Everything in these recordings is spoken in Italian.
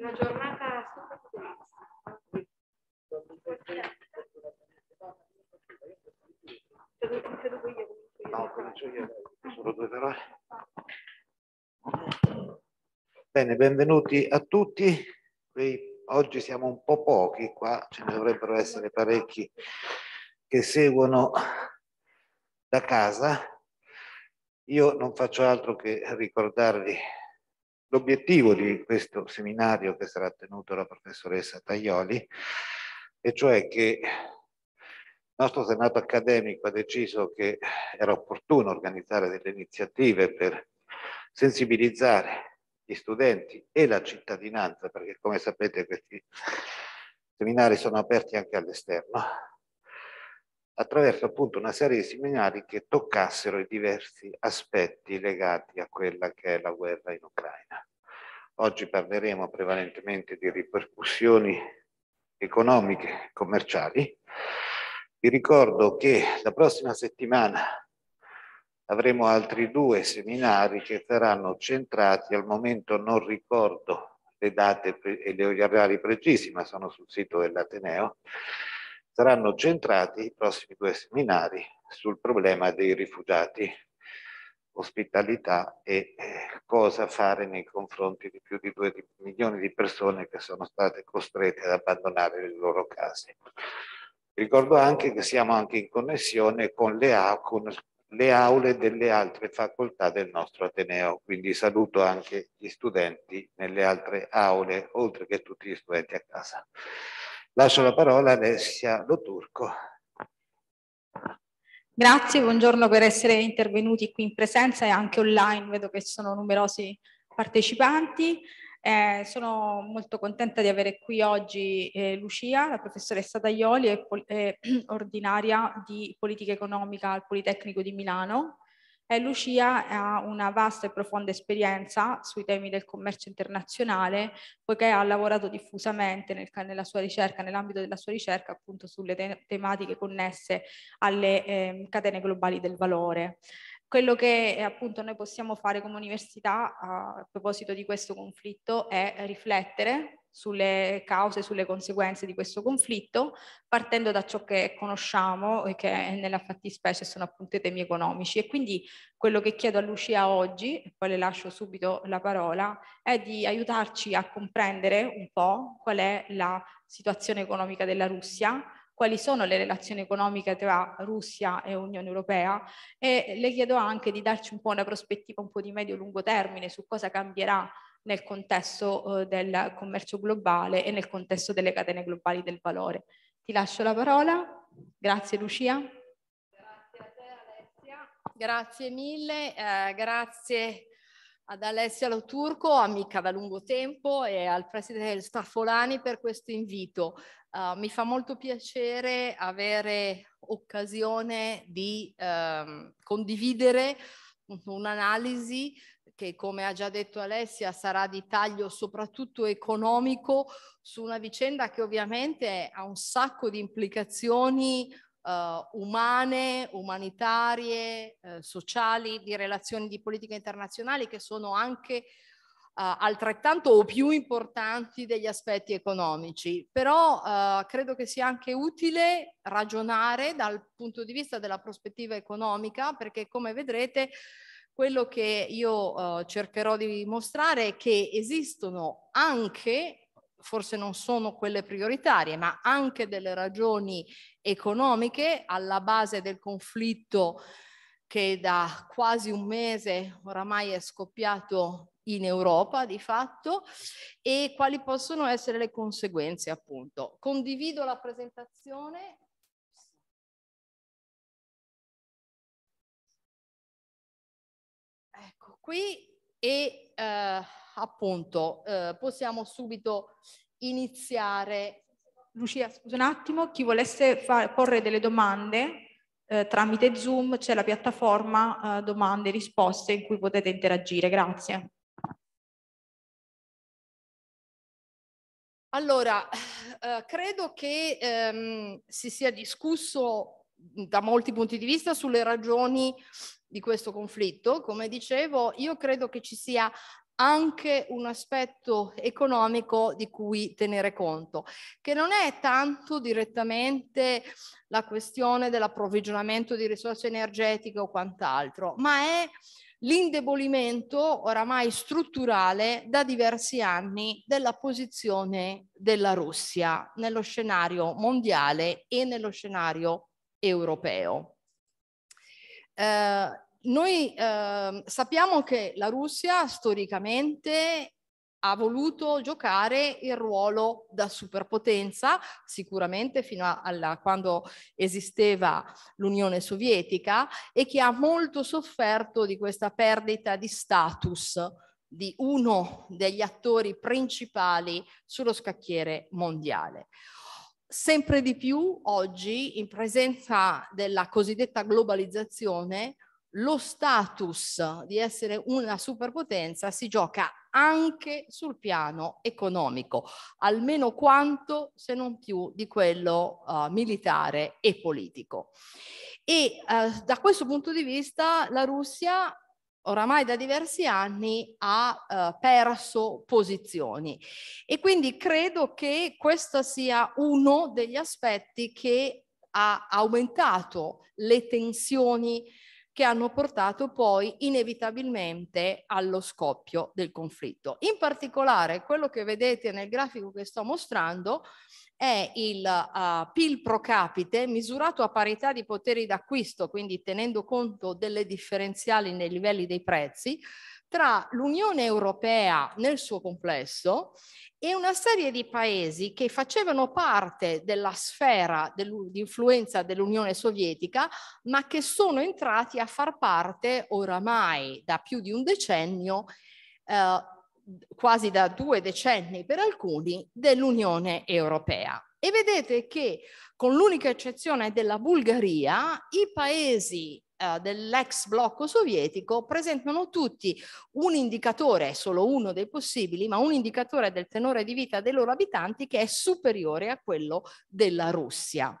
una giornata super felice. Bene, benvenuti a tutti. Oggi siamo un po' pochi, qua ce ne dovrebbero essere parecchi che seguono da casa. Io non faccio altro che ricordarvi l'obiettivo di questo seminario che sarà tenuto dalla professoressa Taglioli, e cioè che il nostro Senato accademico ha deciso che era opportuno organizzare delle iniziative per sensibilizzare gli studenti e la cittadinanza, perché come sapete questi seminari sono aperti anche all'esterno, attraverso appunto una serie di seminari che toccassero i diversi aspetti legati a quella che è la guerra in Ucraina. Oggi parleremo prevalentemente di ripercussioni economiche, e commerciali. Vi ricordo che la prossima settimana avremo altri due seminari che saranno centrati, al momento non ricordo le date e gli orari precisi, ma sono sul sito dell'Ateneo, saranno centrati i prossimi due seminari sul problema dei rifugiati ospitalità e eh, cosa fare nei confronti di più di 2 milioni di persone che sono state costrette ad abbandonare le loro case. Ricordo anche che siamo anche in connessione con le, con le aule delle altre facoltà del nostro Ateneo, quindi saluto anche gli studenti nelle altre aule, oltre che tutti gli studenti a casa. Lascio la parola a Alessia Loturco. Grazie, buongiorno per essere intervenuti qui in presenza e anche online, vedo che ci sono numerosi partecipanti. Eh, sono molto contenta di avere qui oggi eh, Lucia, la professoressa Taglioli, è eh, ordinaria di politica economica al Politecnico di Milano e Lucia ha una vasta e profonda esperienza sui temi del commercio internazionale, poiché ha lavorato diffusamente nel, nella sua ricerca, nell'ambito della sua ricerca, appunto sulle te tematiche connesse alle eh, catene globali del valore quello che eh, appunto noi possiamo fare come università a proposito di questo conflitto è riflettere sulle cause e sulle conseguenze di questo conflitto, partendo da ciò che conosciamo e che nella fattispecie sono appunto i temi economici. E quindi quello che chiedo a Lucia oggi, e poi le lascio subito la parola, è di aiutarci a comprendere un po' qual è la situazione economica della Russia, quali sono le relazioni economiche tra Russia e Unione Europea e le chiedo anche di darci un po' una prospettiva un po' di medio-lungo termine su cosa cambierà nel contesto eh, del commercio globale e nel contesto delle catene globali del valore. Ti lascio la parola. Grazie Lucia. Grazie a te Alessia. Grazie mille, eh, grazie ad Alessia Loturco, amica da lungo tempo, e al presidente del Staffolani per questo invito. Uh, mi fa molto piacere avere occasione di um, condividere un'analisi che come ha già detto Alessia sarà di taglio soprattutto economico su una vicenda che ovviamente ha un sacco di implicazioni Uh, umane, umanitarie, uh, sociali, di relazioni di politica internazionale che sono anche uh, altrettanto o più importanti degli aspetti economici. Però credo che sia anche utile ragionare dal punto di vista della prospettiva economica perché come vedrete quello che io eh, cercherò di mostrare è che esistono anche, forse non sono quelle prioritarie, ma anche delle ragioni economiche alla base del conflitto che da quasi un mese oramai è scoppiato in Europa di fatto e quali possono essere le conseguenze appunto. Condivido la presentazione qui e eh, appunto eh, possiamo subito iniziare. Lucia, scusa un attimo, chi volesse far, porre delle domande eh, tramite Zoom c'è la piattaforma eh, domande e risposte in cui potete interagire. Grazie. Allora, eh, credo che ehm, si sia discusso da molti punti di vista sulle ragioni di questo conflitto, come dicevo, io credo che ci sia anche un aspetto economico di cui tenere conto, che non è tanto direttamente la questione dell'approvvigionamento di risorse energetiche o quant'altro, ma è l'indebolimento oramai strutturale da diversi anni della posizione della Russia nello scenario mondiale e nello scenario europeo. Eh, noi eh, sappiamo che la Russia storicamente ha voluto giocare il ruolo da superpotenza, sicuramente fino a alla, quando esisteva l'Unione Sovietica, e che ha molto sofferto di questa perdita di status di uno degli attori principali sullo scacchiere mondiale sempre di più oggi, in presenza della cosiddetta globalizzazione, lo status di essere una superpotenza si gioca anche sul piano economico, almeno quanto se non più di quello uh, militare e politico. E uh, da questo punto di vista la Russia oramai da diversi anni ha eh, perso posizioni e quindi credo che questo sia uno degli aspetti che ha aumentato le tensioni che hanno portato poi inevitabilmente allo scoppio del conflitto. In particolare quello che vedete nel grafico che sto mostrando è il uh, PIL pro capite misurato a parità di poteri d'acquisto, quindi tenendo conto delle differenziali nei livelli dei prezzi, tra l'Unione Europea nel suo complesso e una serie di paesi che facevano parte della sfera di influenza dell'Unione Sovietica, ma che sono entrati a far parte oramai da più di un decennio, eh, quasi da due decenni per alcuni, dell'Unione Europea. E vedete che, con l'unica eccezione della Bulgaria, i paesi eh, dell'ex blocco sovietico presentano tutti un indicatore, solo uno dei possibili, ma un indicatore del tenore di vita dei loro abitanti che è superiore a quello della Russia.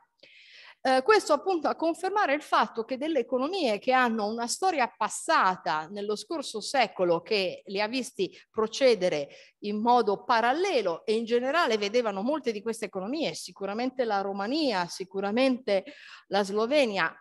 Eh, questo appunto a confermare il fatto che delle economie che hanno una storia passata nello scorso secolo che li ha visti procedere in modo parallelo e in generale vedevano molte di queste economie, sicuramente la Romania, sicuramente la Slovenia,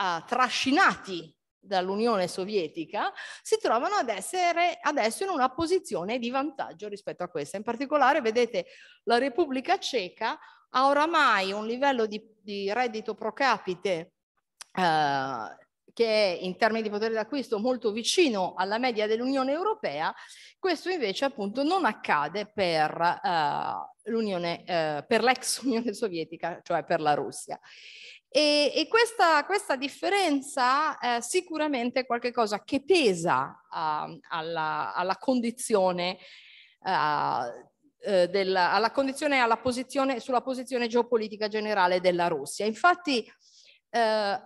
uh, trascinati dall'Unione Sovietica si trovano ad essere adesso in una posizione di vantaggio rispetto a questa. In particolare, vedete, la Repubblica Ceca ha oramai un livello di, di reddito pro capite eh, che è in termini di potere d'acquisto molto vicino alla media dell'Unione Europea, questo invece appunto non accade per eh, l'Unione, eh, per l'ex Unione Sovietica, cioè per la Russia. E, e questa, questa, differenza eh, sicuramente è qualcosa che pesa uh, alla, alla, condizione uh, eh, eh, della, alla condizione alla posizione, sulla posizione geopolitica generale della Russia. Infatti, eh,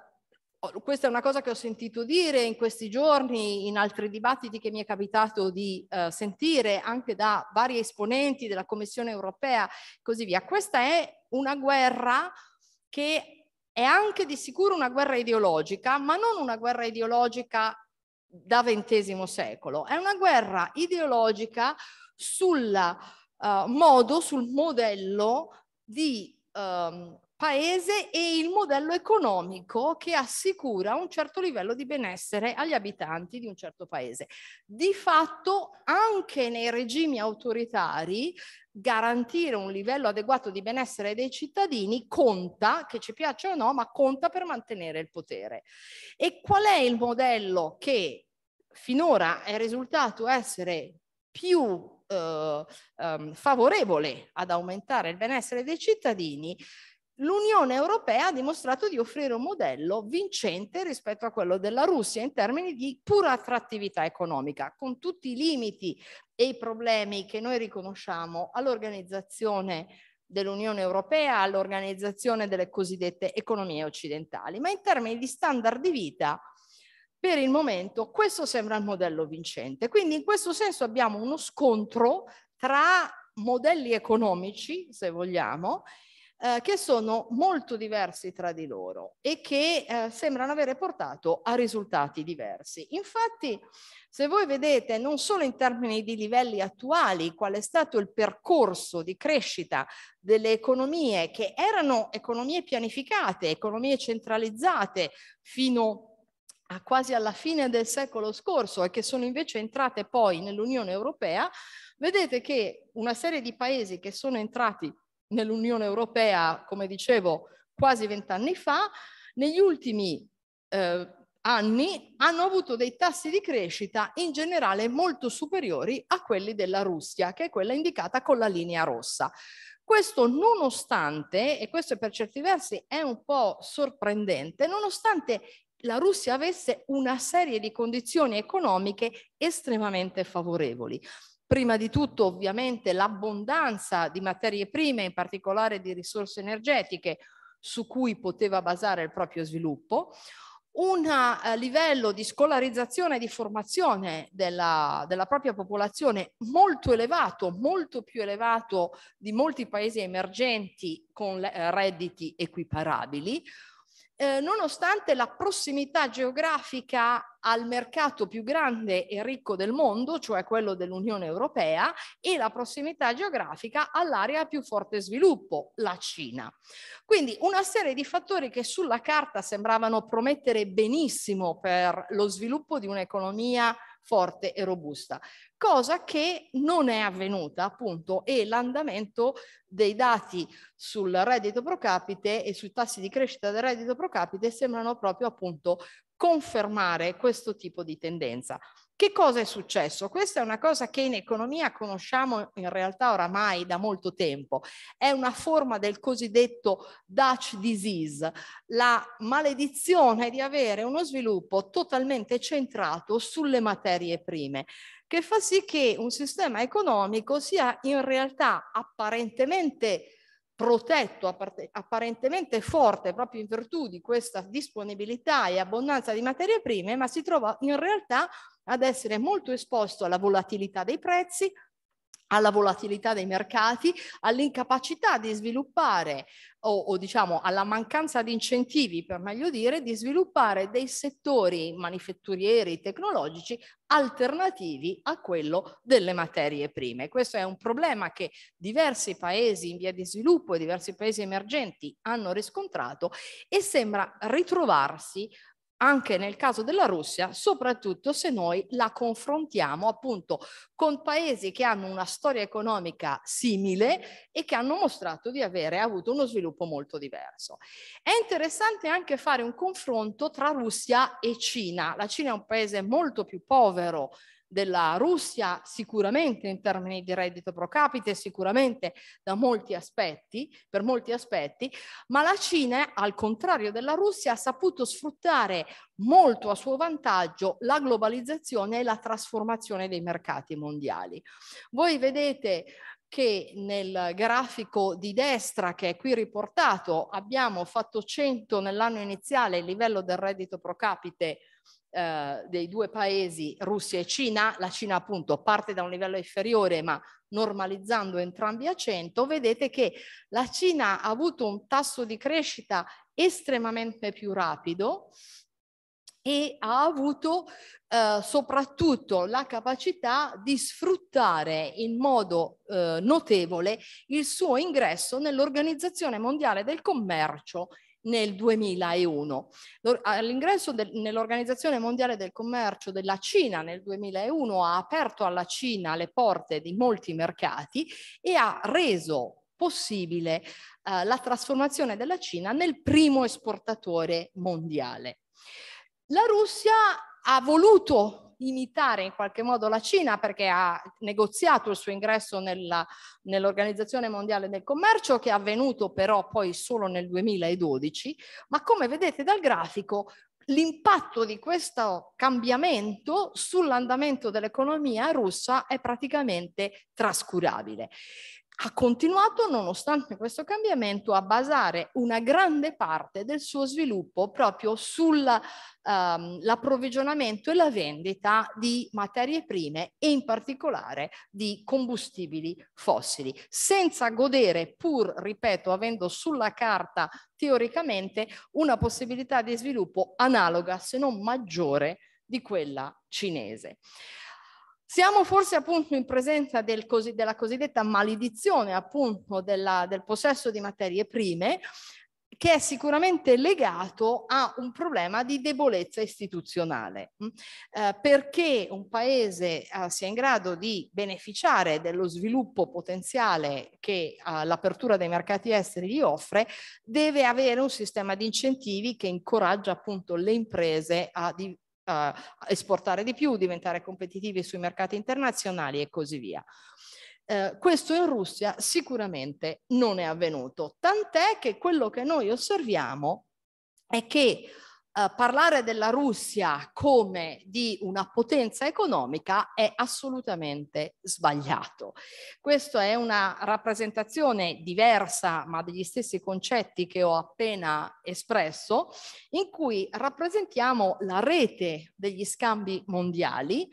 questa è una cosa che ho sentito dire in questi giorni, in altri dibattiti che mi è capitato di eh, sentire anche da vari esponenti della Commissione europea così via. Questa è una guerra che è anche di sicuro una guerra ideologica, ma non una guerra ideologica da XX secolo, è una guerra ideologica sul uh, eh, modo, sul modello di um, paese e il modello economico che assicura un certo livello di benessere agli abitanti di un certo paese. Di fatto anche nei regimi autoritari garantire un livello adeguato di benessere dei cittadini conta, che ci piaccia o no, ma conta per mantenere il potere. E qual è il modello che finora è risultato essere più eh, ehm, favorevole ad aumentare il benessere dei cittadini? l'Unione Europea ha dimostrato di offrire un modello vincente rispetto a quello della Russia in termini di pura attrattività economica, con tutti i limiti e i problemi che noi riconosciamo all'organizzazione dell'Unione Europea, all'organizzazione delle cosiddette economie occidentali, ma in termini di standard di vita per il momento questo sembra il modello vincente. Quindi in questo senso abbiamo uno scontro tra modelli economici, se vogliamo, eh, che sono molto diversi tra di loro e che eh, sembrano avere portato a risultati diversi. Infatti, se voi vedete non solo in termini di livelli attuali qual è stato il percorso di crescita delle economie che erano economie pianificate, economie centralizzate fino a quasi alla fine del secolo scorso e che sono invece entrate poi nell'Unione Europea, vedete che una serie di paesi che sono entrati nell'Unione Europea, come dicevo, quasi vent'anni fa, negli ultimi eh, anni hanno avuto dei tassi di crescita in generale molto superiori a quelli della Russia, che è quella indicata con la linea rossa. Questo nonostante, e questo per certi versi è un po' sorprendente, nonostante la Russia avesse una serie di condizioni economiche estremamente favorevoli prima di tutto ovviamente l'abbondanza di materie prime, in particolare di risorse energetiche, su cui poteva basare il proprio sviluppo, un eh, livello di scolarizzazione e di formazione della, della, propria popolazione molto elevato, molto più elevato di molti paesi emergenti con le, eh, redditi equiparabili, eh, nonostante la prossimità geografica al mercato più grande e ricco del mondo, cioè quello dell'Unione Europea, e la prossimità geografica all'area a più forte sviluppo, la Cina. Quindi una serie di fattori che sulla carta sembravano promettere benissimo per lo sviluppo di un'economia forte e robusta, cosa che non è avvenuta appunto e l'andamento dei dati sul reddito pro capite e sui tassi di crescita del reddito pro capite sembrano proprio appunto confermare questo tipo di tendenza. Che cosa è successo? Questa è una cosa che in economia conosciamo in realtà oramai da molto tempo. È una forma del cosiddetto Dutch disease, la maledizione di avere uno sviluppo totalmente centrato sulle materie prime che fa sì che un sistema economico sia in realtà apparentemente protetto, apparentemente forte proprio in virtù di questa disponibilità e abbondanza di materie prime, ma si trova in realtà ad essere molto esposto alla volatilità dei prezzi, alla volatilità dei mercati, all'incapacità di sviluppare o, o, diciamo alla mancanza di incentivi, per meglio dire, di sviluppare dei settori manifatturieri, tecnologici alternativi a quello delle materie prime. Questo è un problema che diversi paesi in via di sviluppo e diversi paesi emergenti hanno riscontrato e sembra ritrovarsi anche nel caso della Russia, soprattutto se noi la confrontiamo appunto con paesi che hanno una storia economica simile e che hanno mostrato di avere avuto uno sviluppo molto diverso. È interessante anche fare un confronto tra Russia e Cina. La Cina è un paese molto più povero della Russia sicuramente in termini di reddito pro capite, sicuramente da molti aspetti, per molti aspetti, ma la Cina, al contrario della Russia, ha saputo sfruttare molto a suo vantaggio la globalizzazione e la trasformazione dei mercati mondiali. Voi vedete che nel grafico di destra che è qui riportato abbiamo fatto 100 nell'anno iniziale il livello del reddito pro capite eh, dei due paesi Russia e Cina, la Cina appunto parte da un livello inferiore ma normalizzando entrambi a 100, vedete che la Cina ha avuto un tasso di crescita estremamente più rapido e ha avuto eh, soprattutto la capacità di sfruttare in modo eh, notevole il suo ingresso nell'Organizzazione Mondiale del Commercio nel 2001. All'ingresso nell'Organizzazione Mondiale del Commercio della Cina nel 2001 ha aperto alla Cina le porte di molti mercati e ha reso possibile eh, la trasformazione della Cina nel primo esportatore mondiale. La Russia ha voluto imitare in qualche modo la Cina perché ha negoziato il suo ingresso nell'Organizzazione Mondiale del Commercio che è avvenuto però poi solo nel 2012, ma come vedete dal grafico l'impatto di questo cambiamento sull'andamento dell'economia russa è praticamente trascurabile ha continuato, nonostante questo cambiamento, a basare una grande parte del suo sviluppo proprio sull'approvvigionamento ehm, um, e la vendita di materie prime e in particolare di combustibili fossili, senza godere, pur, ripeto, avendo sulla carta teoricamente una possibilità di sviluppo analoga, se non maggiore, di quella cinese. Siamo forse appunto in presenza del cosi, della cosiddetta maledizione appunto della, del possesso di materie prime che è sicuramente legato a un problema di debolezza istituzionale, mm? eh, perché un paese eh, sia in grado di beneficiare dello sviluppo potenziale che eh, l'apertura dei mercati esteri gli offre, deve avere un sistema di incentivi che incoraggia appunto le imprese a, di, eh, esportare di più, diventare competitivi sui mercati internazionali e così via. Eh, questo in Russia sicuramente non è avvenuto, tant'è che quello che noi osserviamo è che eh, parlare della Russia come di una potenza economica è assolutamente sbagliato. Questa è una rappresentazione diversa, ma degli stessi concetti che ho appena espresso, in cui rappresentiamo la rete degli scambi mondiali,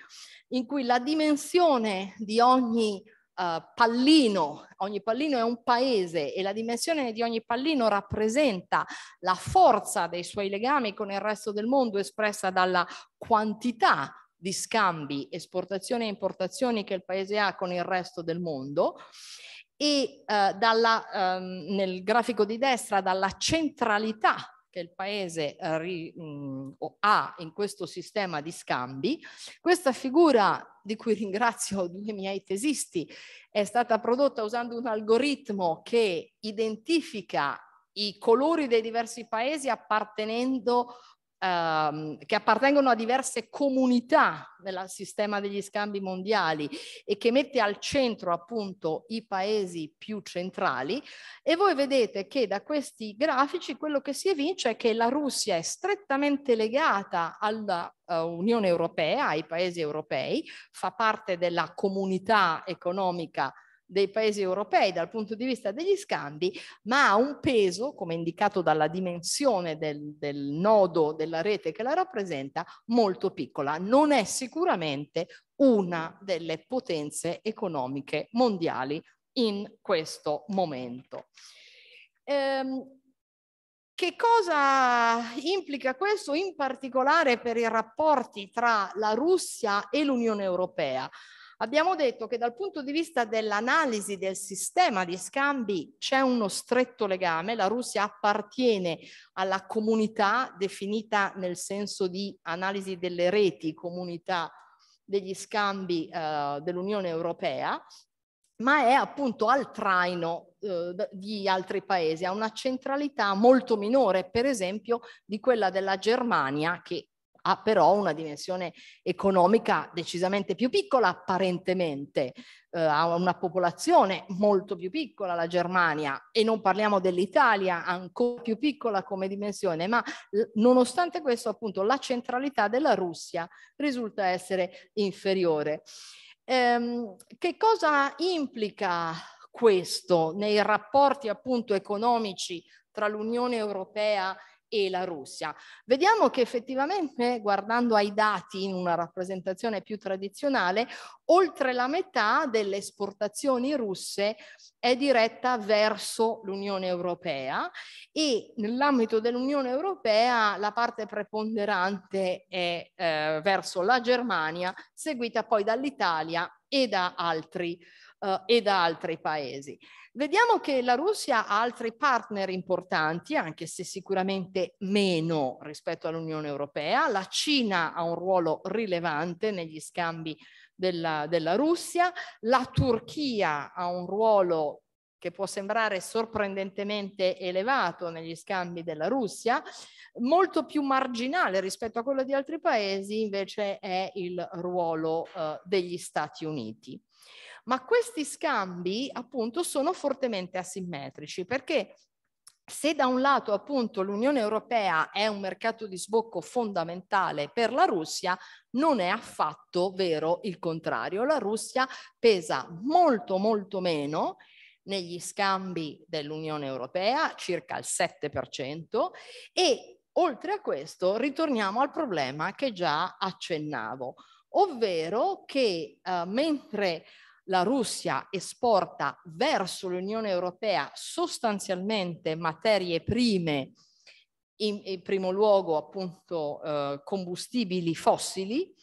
in cui la dimensione di ogni eh, pallino, ogni pallino è un paese e la dimensione di ogni pallino rappresenta la forza dei suoi legami con il resto del mondo espressa dalla quantità di scambi, esportazioni e importazioni che il paese ha con il resto del mondo e uh, dalla, um, nel grafico di destra dalla centralità che il paese eh, mm, ha in questo sistema di scambi. Questa figura di cui ringrazio due miei tesisti è stata prodotta usando un algoritmo che identifica i colori dei diversi paesi appartenendo ehm, che appartengono a diverse comunità nel sistema degli scambi mondiali e che mette al centro appunto i paesi più centrali e voi vedete che da questi grafici quello che si evince è che la Russia è strettamente legata alla eh, Unione Europea, ai paesi europei, fa parte della comunità economica europea dei paesi europei dal punto di vista degli scambi, ma ha un peso, come indicato dalla dimensione del, del nodo della rete che la rappresenta, molto piccola. Non è sicuramente una delle potenze economiche mondiali in questo momento. Ehm, che cosa implica questo in particolare per i rapporti tra la Russia e l'Unione Europea? Abbiamo detto che dal punto di vista dell'analisi del sistema di scambi c'è uno stretto legame, la Russia appartiene alla comunità definita nel senso di analisi delle reti, comunità degli scambi eh, dell'Unione Europea, ma è appunto al traino eh, di altri paesi, ha una centralità molto minore, per esempio, di quella della Germania che ha però una dimensione economica decisamente più piccola apparentemente, eh, ha una popolazione molto più piccola la Germania e non parliamo dell'Italia ancora più piccola come dimensione, ma nonostante questo appunto la centralità della Russia risulta essere inferiore. Ehm, che cosa implica questo nei rapporti appunto economici tra l'Unione Europea e e la Russia. Vediamo che effettivamente, guardando ai dati in una rappresentazione più tradizionale, oltre la metà delle esportazioni russe è diretta verso l'Unione Europea e nell'ambito dell'Unione Europea la parte preponderante è eh, verso la Germania, seguita poi dall'Italia e da altri, eh, e da altri paesi. Vediamo che la Russia ha altri partner importanti, anche se sicuramente meno rispetto all'Unione Europea. La Cina ha un ruolo rilevante negli scambi della, della Russia, la Turchia ha un ruolo che può sembrare sorprendentemente elevato negli scambi della Russia, molto più marginale rispetto a quello di altri paesi invece è il ruolo eh, degli Stati Uniti ma questi scambi appunto sono fortemente asimmetrici perché se da un lato appunto l'Unione Europea è un mercato di sbocco fondamentale per la Russia, non è affatto vero il contrario. La Russia pesa molto molto meno negli scambi dell'Unione Europea, circa il 7%, e oltre a questo ritorniamo al problema che già accennavo, ovvero che eh, mentre la Russia esporta verso l'Unione Europea sostanzialmente materie prime, in, in primo luogo appunto eh, combustibili fossili,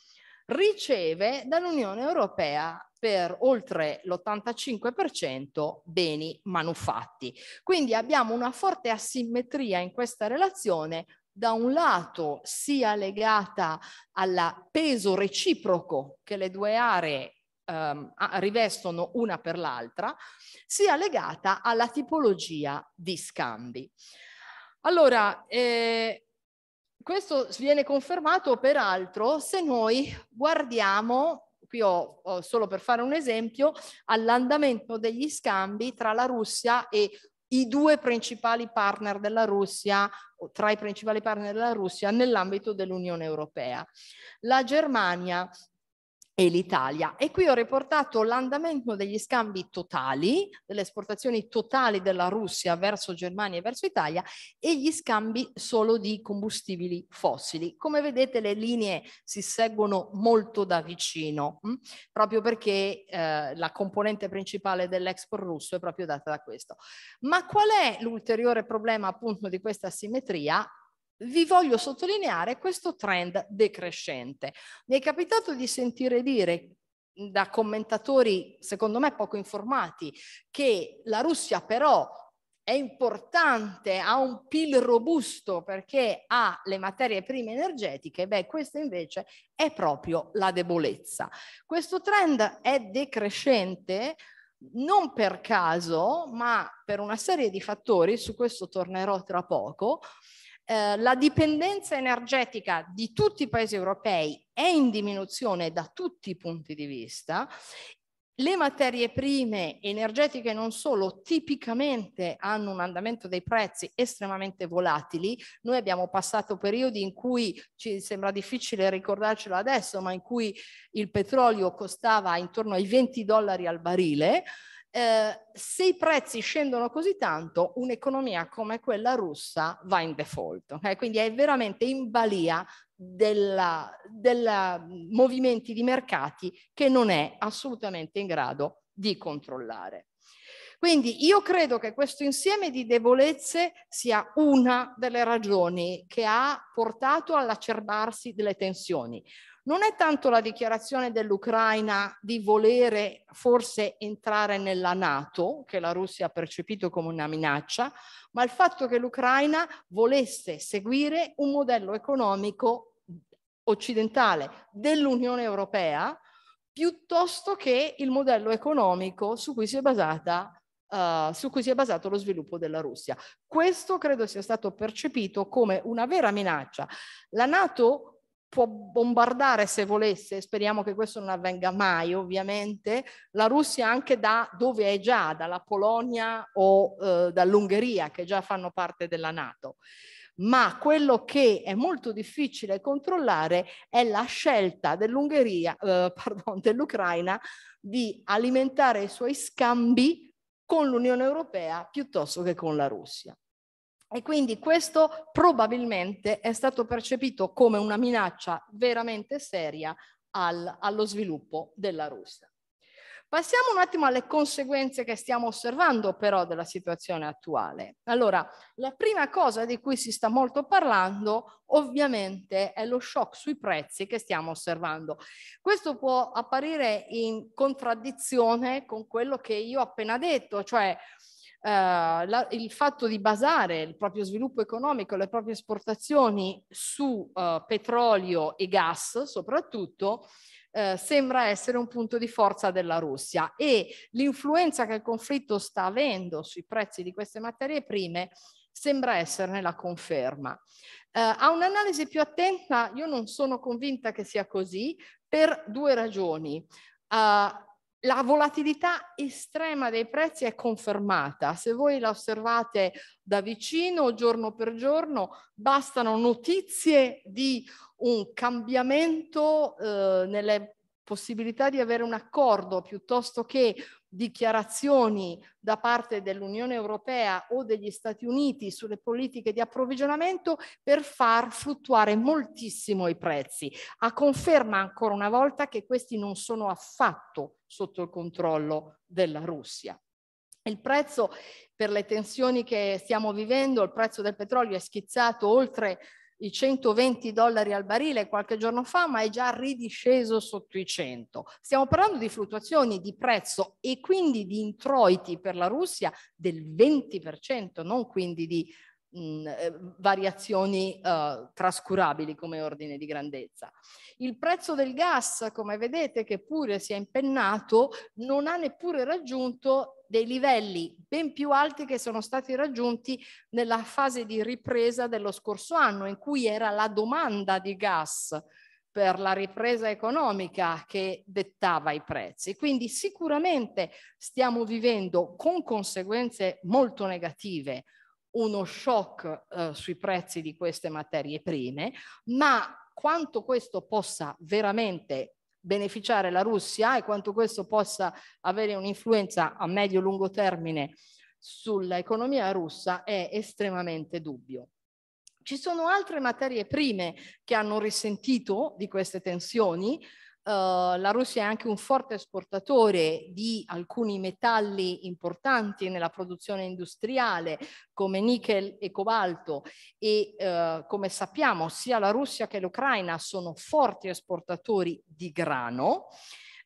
riceve dall'Unione Europea per oltre l'85% beni manufatti. Quindi abbiamo una forte asimmetria in questa relazione da un lato sia legata al peso reciproco che le due aree ehm, rivestono una per l'altra, sia legata alla tipologia di scambi. Allora, eh, questo viene confermato peraltro se noi guardiamo, qui ho, ho solo per fare un esempio, all'andamento degli scambi tra la Russia e i due principali partner della Russia, tra i principali partner della Russia nell'ambito dell'Unione Europea. La Germania e l'Italia. E qui ho riportato l'andamento degli scambi totali, delle esportazioni totali della Russia verso Germania e verso Italia e gli scambi solo di combustibili fossili. Come vedete le linee si seguono molto da vicino, mh? Mm? proprio perché eh, la componente principale dell'export russo è proprio data da questo. Ma qual è l'ulteriore problema appunto di questa simmetria? vi voglio sottolineare questo trend decrescente. Mi è capitato di sentire dire da commentatori, secondo me poco informati, che la Russia però è importante, ha un PIL robusto perché ha le materie prime energetiche, beh, questa invece è proprio la debolezza. Questo trend è decrescente non per caso, ma per una serie di fattori, su questo tornerò tra poco, eh, la dipendenza energetica di tutti i paesi europei è in diminuzione da tutti i punti di vista le materie prime energetiche non solo tipicamente hanno un andamento dei prezzi estremamente volatili. Noi abbiamo passato periodi in cui ci sembra difficile ricordarcelo adesso, ma in cui il petrolio costava intorno ai 20 dollari al barile eh, se i prezzi scendono così tanto, un'economia come quella russa va in default. Okay? Quindi è veramente in balia dei mm, movimenti di mercati che non è assolutamente in grado di controllare. Quindi io credo che questo insieme di debolezze sia una delle ragioni che ha portato all'acerbarsi delle tensioni non è tanto la dichiarazione dell'Ucraina di volere forse entrare nella Nato, che la Russia ha percepito come una minaccia, ma il fatto che l'Ucraina volesse seguire un modello economico occidentale dell'Unione Europea piuttosto che il modello economico su cui si è basata Uh, su cui si è basato lo sviluppo della Russia. Questo credo sia stato percepito come una vera minaccia. La Nato può bombardare se volesse, speriamo che questo non avvenga mai ovviamente, la Russia anche da dove è già, dalla Polonia o eh, dall'Ungheria che già fanno parte della Nato. Ma quello che è molto difficile controllare è la scelta dell'Ungheria, eh, pardon, dell'Ucraina di alimentare i suoi scambi con l'Unione Europea piuttosto che con la Russia. E quindi questo probabilmente è stato percepito come una minaccia veramente seria al, allo sviluppo della Russia. Passiamo un attimo alle conseguenze che stiamo osservando però della situazione attuale. Allora, la prima cosa di cui si sta molto parlando ovviamente è lo shock sui prezzi che stiamo osservando. Questo può apparire in contraddizione con quello che io ho appena detto, cioè eh, la, il fatto di basare il proprio sviluppo economico, le proprie esportazioni su eh, petrolio e gas soprattutto, eh, sembra essere un punto di forza della Russia e l'influenza che il conflitto sta avendo sui prezzi di queste materie prime sembra esserne la conferma. Eh, a un'analisi più attenta io non sono convinta che sia così per due ragioni. Uh, la volatilità estrema dei prezzi è confermata. Se voi la osservate da vicino, giorno per giorno, bastano notizie di un cambiamento eh, nelle possibilità di avere un accordo piuttosto che dichiarazioni da parte dell'Unione Europea o degli Stati Uniti sulle politiche di approvvigionamento per far fluttuare moltissimo i prezzi, a conferma ancora una volta che questi non sono affatto sotto il controllo della Russia. Il prezzo per le tensioni che stiamo vivendo, il prezzo del petrolio è schizzato oltre i 120 dollari al barile qualche giorno fa, ma è già ridisceso sotto i 100. Stiamo parlando di fluttuazioni di prezzo e quindi di introiti per la Russia del 20%, non quindi di mh, ehm, variazioni uh, trascurabili come ordine di grandezza. Il prezzo del gas, come vedete, che pure si è impennato, non ha neppure raggiunto dei livelli ben più alti che sono stati raggiunti nella fase di ripresa dello scorso anno, in cui era la domanda di gas per la ripresa economica che dettava i prezzi. Quindi sicuramente stiamo vivendo con conseguenze molto negative uno shock eh, sui prezzi di queste materie prime, ma quanto questo possa veramente beneficiare la Russia e quanto questo possa avere un'influenza a medio-lungo termine sull'economia russa è estremamente dubbio. Ci sono altre materie prime che hanno risentito di queste tensioni, eh, la Russia è anche un forte esportatore di alcuni metalli importanti nella produzione industriale come nickel e cobalto e eh, come sappiamo sia la Russia che l'Ucraina sono forti esportatori di grano.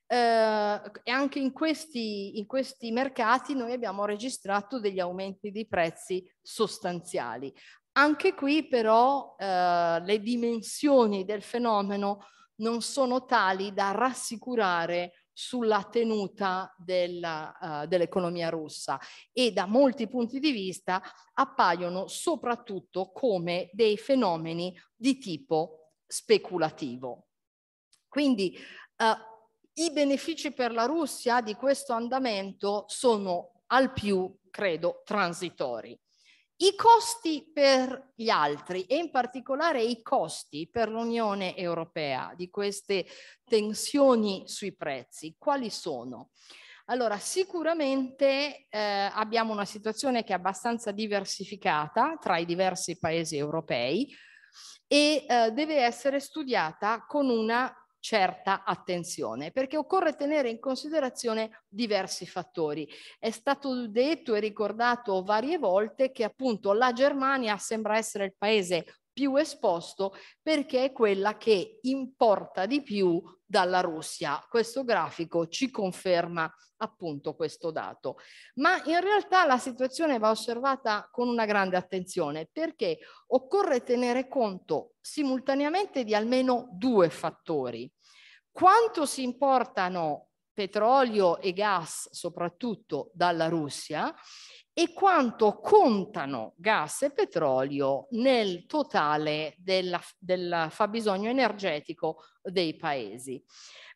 Eh, e anche in questi, in questi mercati noi abbiamo registrato degli aumenti di prezzi sostanziali. Anche qui però eh, le dimensioni del fenomeno non sono tali da rassicurare sulla tenuta eh, dell'economia uh, dell russa e da molti punti di vista appaiono soprattutto come dei fenomeni di tipo speculativo. Quindi uh, i benefici per la Russia di questo andamento sono al più, credo, transitori. I costi per gli altri e in particolare i costi per l'Unione Europea di queste tensioni sui prezzi, quali sono? Allora, sicuramente eh, abbiamo una situazione che è abbastanza diversificata tra i diversi paesi europei e eh, deve essere studiata con una certa attenzione, perché occorre tenere in considerazione diversi fattori. È stato detto e ricordato varie volte che appunto la Germania sembra essere il paese più esposto perché è quella che importa di più dalla Russia. Questo grafico ci conferma appunto questo dato. Ma in realtà la situazione va osservata con una grande attenzione perché occorre tenere conto simultaneamente di almeno due fattori. Quanto si importano petrolio e gas soprattutto dalla Russia e quanto contano gas e petrolio nel totale del fabbisogno energetico dei paesi.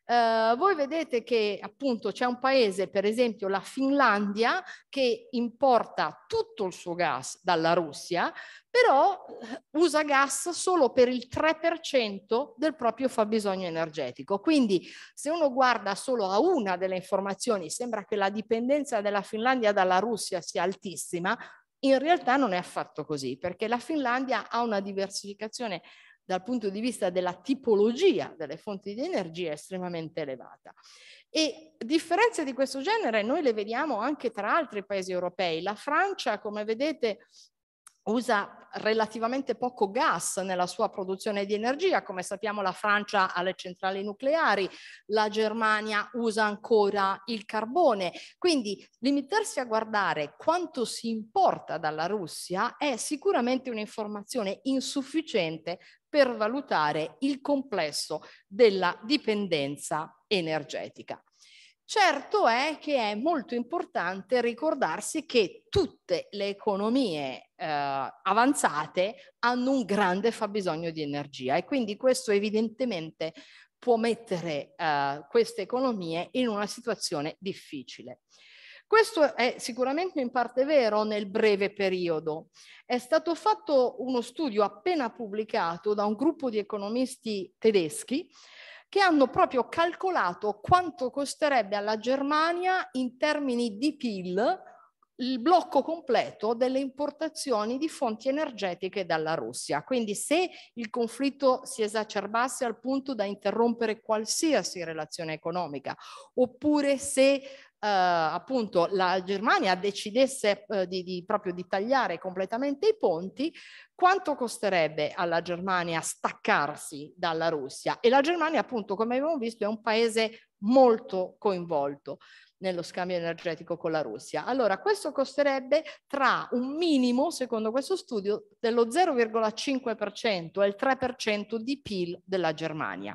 Eh, voi vedete che appunto c'è un paese, per esempio la Finlandia, che importa tutto il suo gas dalla Russia, però eh, usa gas solo per il 3% del proprio fabbisogno energetico. Quindi se uno guarda solo a una delle informazioni sembra che la dipendenza della Finlandia dalla Russia sia altissima, in realtà non è affatto così, perché la Finlandia ha una diversificazione dal punto di vista della tipologia delle fonti di energia estremamente elevata. E differenze di questo genere noi le vediamo anche tra altri paesi europei. La Francia, come vedete, usa relativamente poco gas nella sua produzione di energia, come sappiamo la Francia ha le centrali nucleari, la Germania usa ancora il carbone, quindi limitarsi a guardare quanto si importa dalla Russia è sicuramente un'informazione insufficiente per valutare il complesso della dipendenza energetica. Certo è che è molto importante ricordarsi che tutte le economie eh, avanzate hanno un grande fabbisogno di energia e quindi questo evidentemente può mettere eh, queste economie in una situazione difficile. Questo è sicuramente in parte vero nel breve periodo. È stato fatto uno studio appena pubblicato da un gruppo di economisti tedeschi che hanno proprio calcolato quanto costerebbe alla Germania in termini di PIL il blocco completo delle importazioni di fonti energetiche dalla Russia. Quindi se il conflitto si esacerbasse al punto da interrompere qualsiasi relazione economica, oppure se eh, appunto la Germania decidesse eh, di, di, proprio di tagliare completamente i ponti, quanto costerebbe alla Germania staccarsi dalla Russia? E la Germania appunto come abbiamo visto è un paese molto coinvolto nello scambio energetico con la Russia. Allora, questo costerebbe tra un minimo, secondo questo studio, dello 0,5% e il 3% di PIL della Germania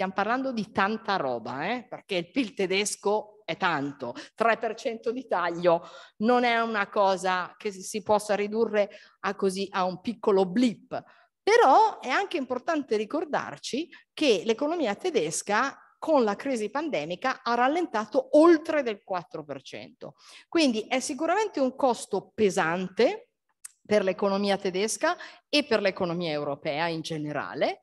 stiamo parlando di tanta roba, eh? perché il PIL tedesco è tanto, 3% di taglio non è una cosa che si possa ridurre a così a un piccolo blip, però è anche importante ricordarci che l'economia tedesca con la crisi pandemica ha rallentato oltre del 4%. Quindi è sicuramente un costo pesante per l'economia tedesca e per l'economia europea in generale,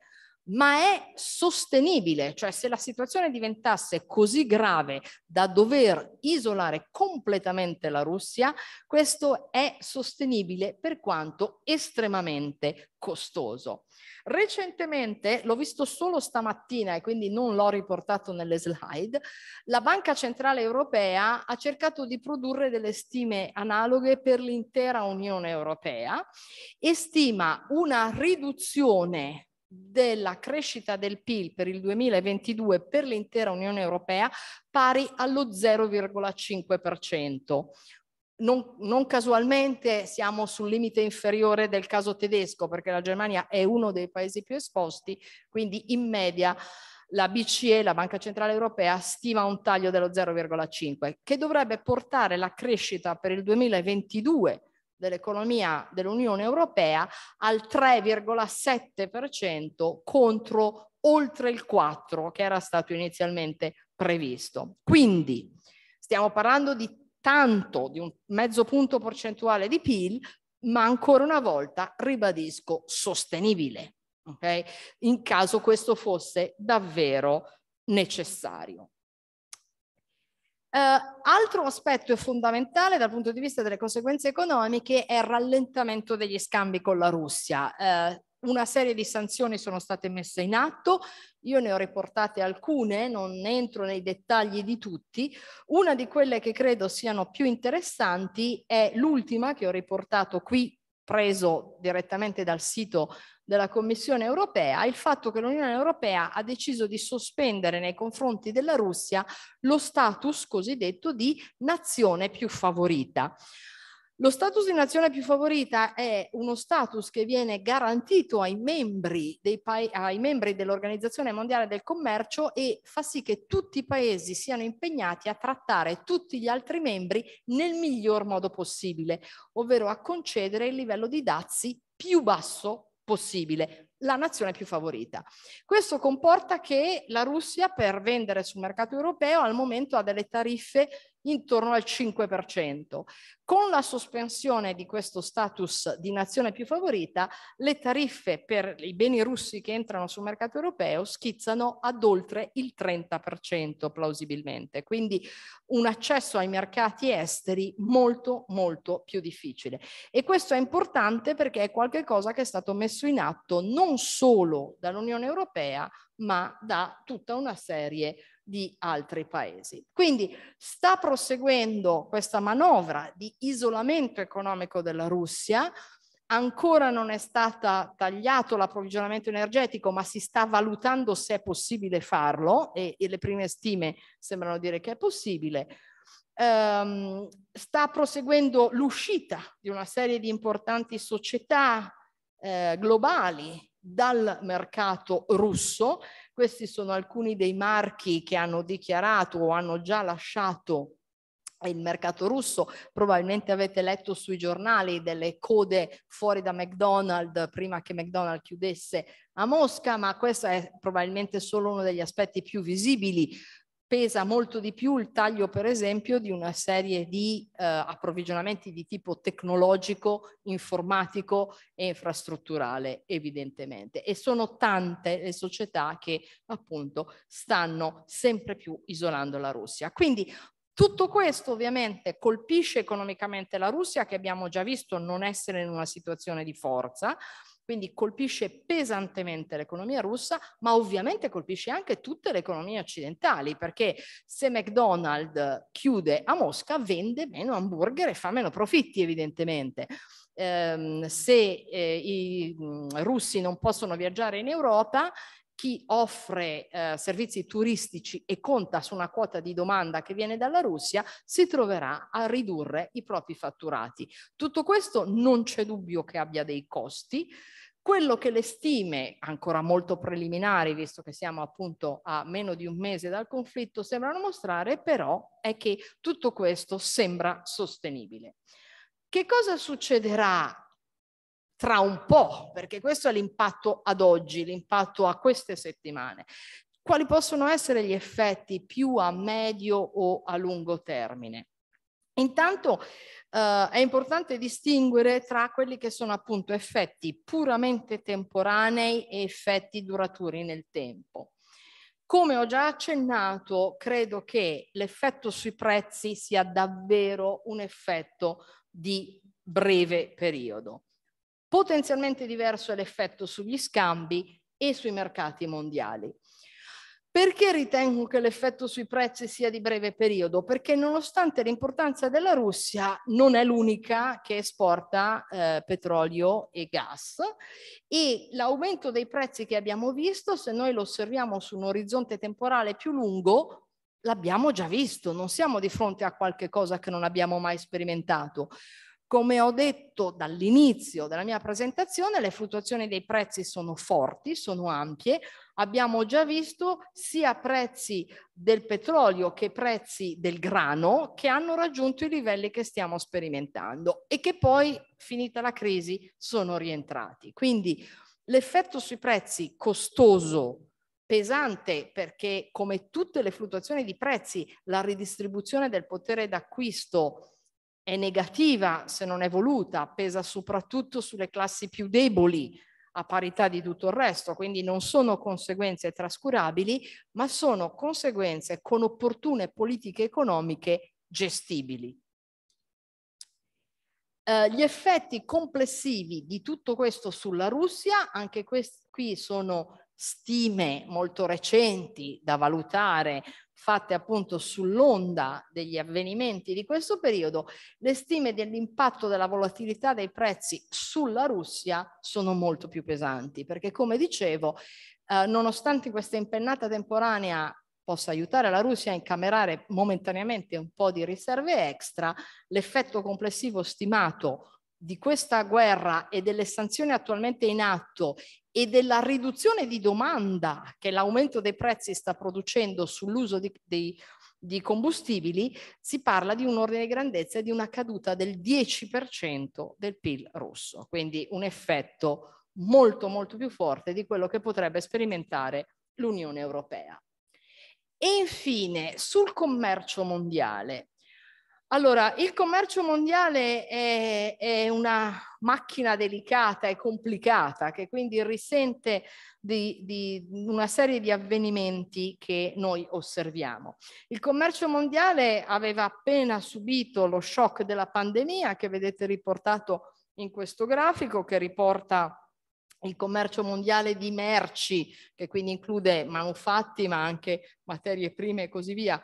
ma è sostenibile, cioè se la situazione diventasse così grave da dover isolare completamente la Russia, questo è sostenibile per quanto estremamente costoso. Recentemente, l'ho visto solo stamattina e quindi non l'ho riportato nelle slide, la Banca Centrale Europea ha cercato di produrre delle stime analoghe per l'intera Unione Europea e stima una riduzione della crescita del PIL per il 2022 per l'intera Unione Europea pari allo 0,5%. Non, non, casualmente siamo sul limite inferiore del caso tedesco perché la Germania è uno dei paesi più esposti, quindi in media la BCE, la Banca Centrale Europea, stima un taglio dello 0,5 che dovrebbe portare la crescita per il 2022 dell'economia dell'Unione Europea al 3,7% contro oltre il 4% che era stato inizialmente previsto. Quindi stiamo parlando di tanto, di un mezzo punto percentuale di PIL, ma ancora una volta ribadisco sostenibile, okay? in caso questo fosse davvero necessario. Eh, altro aspetto fondamentale dal punto di vista delle conseguenze economiche è il rallentamento degli scambi con la Russia eh, una serie di sanzioni sono state messe in atto, io ne ho riportate alcune, non entro nei dettagli di tutti. Una di quelle che credo siano più interessanti è l'ultima che ho riportato qui preso direttamente dal sito della Commissione europea, il fatto che l'Unione europea ha deciso di sospendere nei confronti della Russia lo status cosiddetto di nazione più favorita. Lo status di nazione più favorita è uno status che viene garantito ai membri, membri dell'Organizzazione Mondiale del Commercio e fa sì che tutti i paesi siano impegnati a trattare tutti gli altri membri nel miglior modo possibile, ovvero a concedere il livello di dazi più basso possibile, la nazione più favorita. Questo comporta che la Russia per vendere sul mercato europeo al momento ha delle tariffe intorno al 5%. Con la sospensione di questo status di nazione più favorita, le tariffe per i beni russi che entrano sul mercato europeo schizzano ad oltre il 30% plausibilmente, quindi un accesso ai mercati esteri molto molto più difficile. E questo è importante perché è qualcosa che è stato messo in atto non solo dall'Unione Europea, ma da tutta una serie di di altri paesi. Quindi sta proseguendo questa manovra di isolamento economico della Russia, ancora non è stato tagliato l'approvvigionamento energetico, ma si sta valutando se è possibile farlo e, e le prime stime sembrano dire che è possibile. Um, sta proseguendo l'uscita di una serie di importanti società eh, globali dal mercato russo questi sono alcuni dei marchi che hanno dichiarato o hanno già lasciato il mercato russo. Probabilmente avete letto sui giornali delle code fuori da McDonald's prima che McDonald's chiudesse a Mosca, ma questo è probabilmente solo uno degli aspetti più visibili pesa molto di più il taglio, per esempio, di una serie di eh, approvvigionamenti di tipo tecnologico, informatico e infrastrutturale, evidentemente. E sono tante le società che appunto stanno sempre più isolando la Russia. Quindi tutto questo ovviamente colpisce economicamente la Russia, che abbiamo già visto non essere in una situazione di forza, quindi colpisce pesantemente l'economia russa, ma ovviamente colpisce anche tutte le economie occidentali, perché se McDonald's chiude a Mosca vende meno hamburger e fa meno profitti evidentemente. Eh, se eh, i mm, russi non possono viaggiare in Europa, chi offre eh, servizi turistici e conta su una quota di domanda che viene dalla Russia si troverà a ridurre i propri fatturati. Tutto questo non c'è dubbio che abbia dei costi. Quello che le stime, ancora molto preliminari, visto che siamo appunto a meno di un mese dal conflitto, sembrano mostrare però è che tutto questo sembra sostenibile. Che cosa succederà tra un po', perché questo è l'impatto ad oggi, l'impatto a queste settimane. Quali possono essere gli effetti più a medio o a lungo termine? Intanto eh, è importante distinguere tra quelli che sono appunto effetti puramente temporanei e effetti duraturi nel tempo. Come ho già accennato, credo che l'effetto sui prezzi sia davvero un effetto di breve periodo. Potenzialmente diverso è l'effetto sugli scambi e sui mercati mondiali. Perché ritengo che l'effetto sui prezzi sia di breve periodo? Perché nonostante l'importanza della Russia non è l'unica che esporta eh, petrolio e gas e l'aumento dei prezzi che abbiamo visto, se noi lo osserviamo su un orizzonte temporale più lungo, l'abbiamo già visto, non siamo di fronte a qualche cosa che non abbiamo mai sperimentato. Come ho detto dall'inizio della mia presentazione, le fluttuazioni dei prezzi sono forti, sono ampie. Abbiamo già visto sia prezzi del petrolio che prezzi del grano che hanno raggiunto i livelli che stiamo sperimentando e che poi, finita la crisi, sono rientrati. Quindi l'effetto sui prezzi costoso pesante perché come tutte le fluttuazioni di prezzi la ridistribuzione del potere d'acquisto è negativa se non è voluta, pesa soprattutto sulle classi più deboli a parità di tutto il resto, quindi non sono conseguenze trascurabili, ma sono conseguenze con opportune politiche economiche gestibili. Eh, gli effetti complessivi di tutto questo sulla Russia, anche qui sono stime molto recenti da valutare fatte appunto sull'onda degli avvenimenti di questo periodo, le stime dell'impatto della volatilità dei prezzi sulla Russia sono molto più pesanti, perché come dicevo, eh, nonostante questa impennata temporanea possa aiutare la Russia a incamerare momentaneamente un po' di riserve extra, l'effetto complessivo stimato di questa guerra e delle sanzioni attualmente in atto e della riduzione di domanda che l'aumento dei prezzi sta producendo sull'uso di, di, di, combustibili, si parla di un ordine di grandezza di una caduta del 10% del PIL rosso, quindi un effetto molto molto più forte di quello che potrebbe sperimentare l'Unione Europea. E infine, sul commercio mondiale, allora, il commercio mondiale è, è, una macchina delicata e complicata che quindi risente di, di, una serie di avvenimenti che noi osserviamo. Il commercio mondiale aveva appena subito lo shock della pandemia che vedete riportato in questo grafico che riporta il commercio mondiale di merci, che quindi include manufatti ma anche materie prime e così via,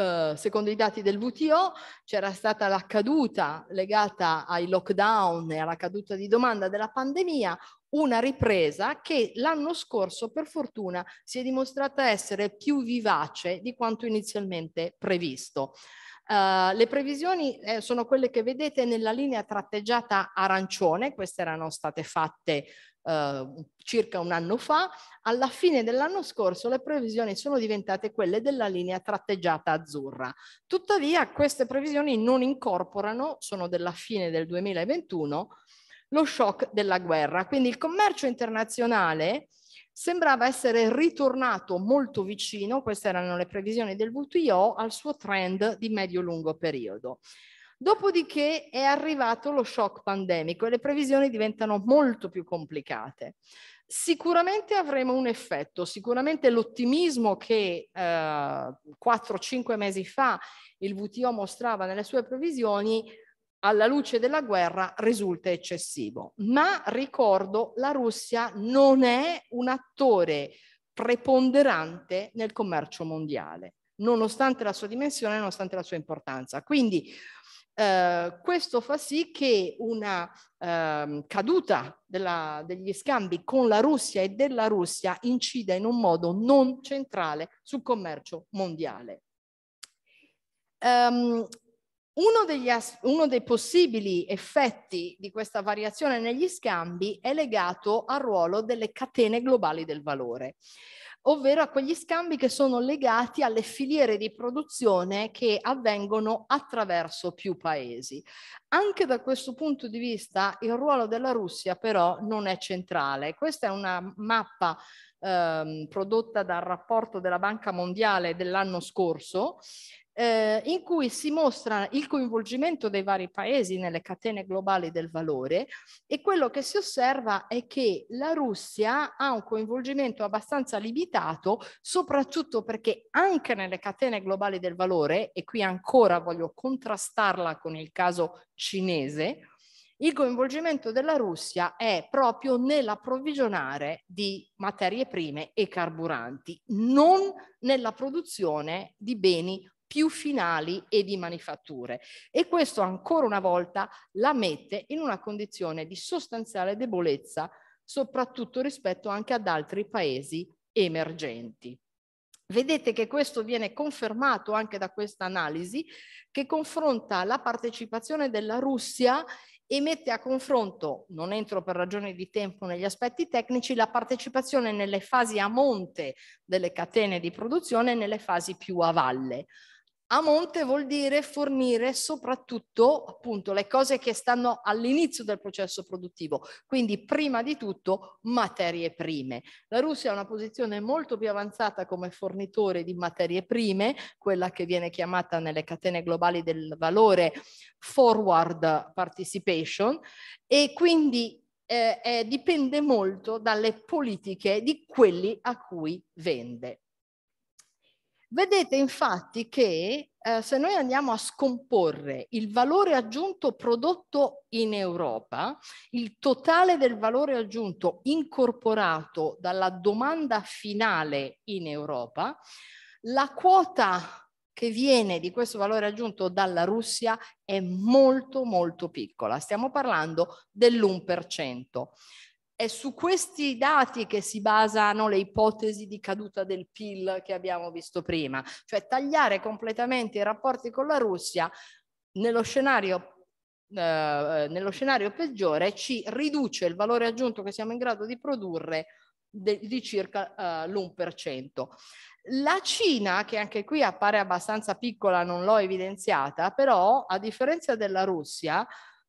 eh, secondo i dati del WTO c'era stata la caduta legata ai lockdown e alla caduta di domanda della pandemia, una ripresa che l'anno scorso per fortuna si è dimostrata essere più vivace di quanto inizialmente previsto. Uh, le previsioni eh, sono quelle che vedete nella linea tratteggiata arancione, queste erano state fatte eh, circa un anno fa, alla fine dell'anno scorso le previsioni sono diventate quelle della linea tratteggiata azzurra. Tuttavia queste previsioni non incorporano, sono della fine del 2021, lo shock della guerra. Quindi il commercio internazionale sembrava essere ritornato molto vicino, queste erano le previsioni del WTO, al suo trend di medio-lungo periodo. Dopodiché è arrivato lo shock pandemico e le previsioni diventano molto più complicate. Sicuramente avremo un effetto, sicuramente l'ottimismo che eh, 4-5 mesi fa il WTO mostrava nelle sue previsioni alla luce della guerra risulta eccessivo. Ma ricordo, la Russia non è un attore preponderante nel commercio mondiale, nonostante la sua dimensione, nonostante la sua importanza. Quindi eh, questo fa sì che una eh, caduta della, degli scambi con la Russia e della Russia incida in un modo non centrale sul commercio mondiale. Um, uno degli, uno dei possibili effetti di questa variazione negli scambi è legato al ruolo delle catene globali del valore ovvero a quegli scambi che sono legati alle filiere di produzione che avvengono attraverso più paesi. Anche da questo punto di vista il ruolo della Russia però non è centrale. Questa è una mappa ehm, prodotta dal rapporto della Banca Mondiale dell'anno scorso eh, in cui si mostra il coinvolgimento dei vari paesi nelle catene globali del valore e quello che si osserva è che la Russia ha un coinvolgimento abbastanza limitato, soprattutto perché anche nelle catene globali del valore, e qui ancora voglio contrastarla con il caso cinese, il coinvolgimento della Russia è proprio nell'approvvigionare di materie prime e carburanti, non nella produzione di beni più finali e di manifatture e questo ancora una volta la mette in una condizione di sostanziale debolezza soprattutto rispetto anche ad altri paesi emergenti. Vedete che questo viene confermato anche da questa analisi che confronta la partecipazione della Russia e mette a confronto, non entro per ragioni di tempo negli aspetti tecnici, la partecipazione nelle fasi a monte delle catene di produzione e nelle fasi più a valle. A monte vuol dire fornire soprattutto appunto le cose che stanno all'inizio del processo produttivo, quindi prima di tutto materie prime. La Russia ha una posizione molto più avanzata come fornitore di materie prime, quella che viene chiamata nelle catene globali del valore forward participation e quindi eh, eh, dipende molto dalle politiche di quelli a cui vende. Vedete infatti che eh, se noi andiamo a scomporre il valore aggiunto prodotto in Europa, il totale del valore aggiunto incorporato dalla domanda finale in Europa, la quota che viene di questo valore aggiunto dalla Russia è molto molto piccola, stiamo parlando dell'1%. È su questi dati che si basano le ipotesi di caduta del PIL che abbiamo visto prima, cioè tagliare completamente i rapporti con la Russia nello scenario, eh, nello scenario peggiore ci riduce il valore aggiunto che siamo in grado di produrre de, di circa eh, l'1%. La Cina, che anche qui appare abbastanza piccola, non l'ho evidenziata, però a differenza della Russia,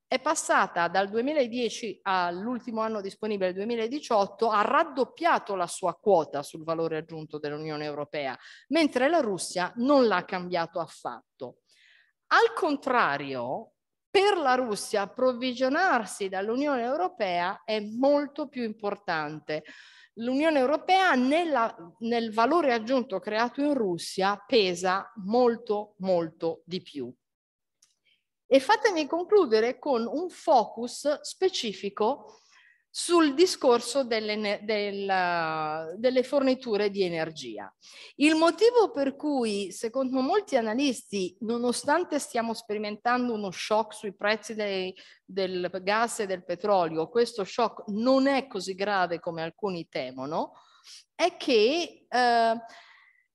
è passata dal 2010 all'ultimo anno disponibile, il 2018, ha raddoppiato la sua quota sul valore aggiunto dell'Unione Europea, mentre la Russia non l'ha cambiato affatto. Al contrario, per la Russia approvvigionarsi dall'Unione Europea è molto più importante. L'Unione Europea nella, nel valore aggiunto creato in Russia pesa molto molto di più. E fatemi concludere con un focus specifico sul discorso delle, del, delle, forniture di energia. Il motivo per cui, secondo molti analisti, nonostante stiamo sperimentando uno shock sui prezzi dei, del gas e del petrolio, questo shock non è così grave come alcuni temono, è che eh,